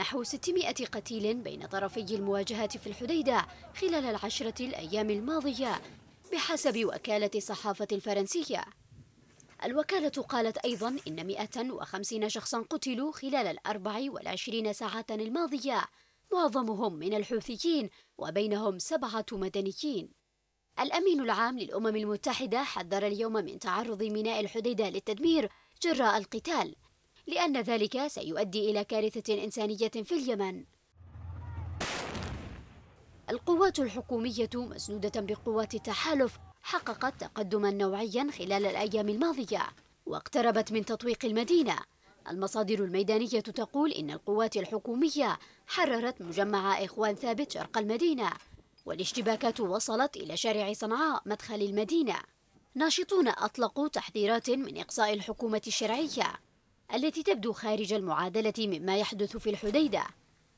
نحو 600 قتيل بين طرفي المواجهة في الحديدة خلال العشرة الأيام الماضية بحسب وكالة الصحافة الفرنسية الوكالة قالت أيضا إن 150 شخصا قتلوا خلال الأربع والعشرين ساعة الماضية معظمهم من الحوثيين وبينهم سبعة مدنيين الأمين العام للأمم المتحدة حذر اليوم من تعرض ميناء الحديدة للتدمير جراء القتال لأن ذلك سيؤدي إلى كارثة إنسانية في اليمن القوات الحكومية مسنودة بقوات التحالف حققت تقدما نوعيا خلال الأيام الماضية واقتربت من تطويق المدينة المصادر الميدانية تقول إن القوات الحكومية حررت مجمع إخوان ثابت شرق المدينة والاشتباكات وصلت إلى شارع صنعاء مدخل المدينة ناشطون أطلقوا تحذيرات من إقصاء الحكومة الشرعية التي تبدو خارج المعادلة مما يحدث في الحديدة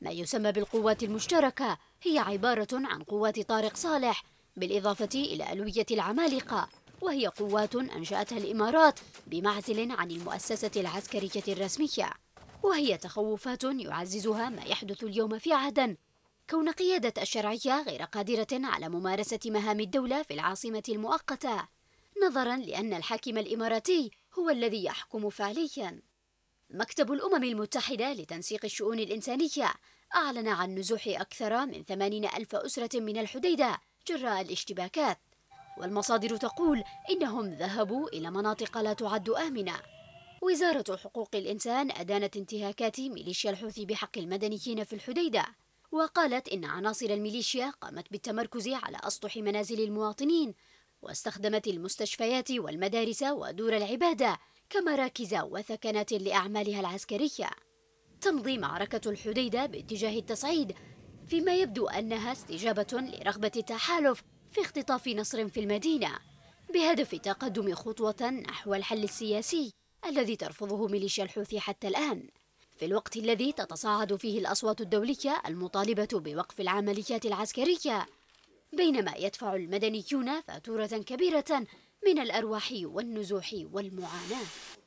ما يسمى بالقوات المشتركة هي عبارة عن قوات طارق صالح بالإضافة إلى ألوية العمالقة وهي قوات أنشأتها الإمارات بمعزل عن المؤسسة العسكرية الرسمية وهي تخوفات يعززها ما يحدث اليوم في عدن كون قيادة الشرعية غير قادرة على ممارسة مهام الدولة في العاصمة المؤقتة نظرا لأن الحاكم الإماراتي هو الذي يحكم فعليا مكتب الأمم المتحدة لتنسيق الشؤون الإنسانية أعلن عن نزوح أكثر من 80 ألف أسرة من الحديدة جراء الاشتباكات والمصادر تقول إنهم ذهبوا إلى مناطق لا تعد آمنة وزارة حقوق الإنسان أدانت انتهاكات ميليشيا الحوثي بحق المدنيين في الحديدة وقالت إن عناصر الميليشيا قامت بالتمركز على أسطح منازل المواطنين واستخدمت المستشفيات والمدارس ودور العبادة كمراكز وثكنات لأعمالها العسكرية تمضي معركة الحديدة باتجاه التصعيد فيما يبدو أنها استجابة لرغبة التحالف في اختطاف نصر في المدينة بهدف تقدم خطوة نحو الحل السياسي الذي ترفضه ميليشيا الحوثي حتى الآن في الوقت الذي تتصاعد فيه الأصوات الدولية المطالبة بوقف العمليات العسكرية بينما يدفع المدنيون فاتورة كبيرة من الأرواح والنزوح والمعاناة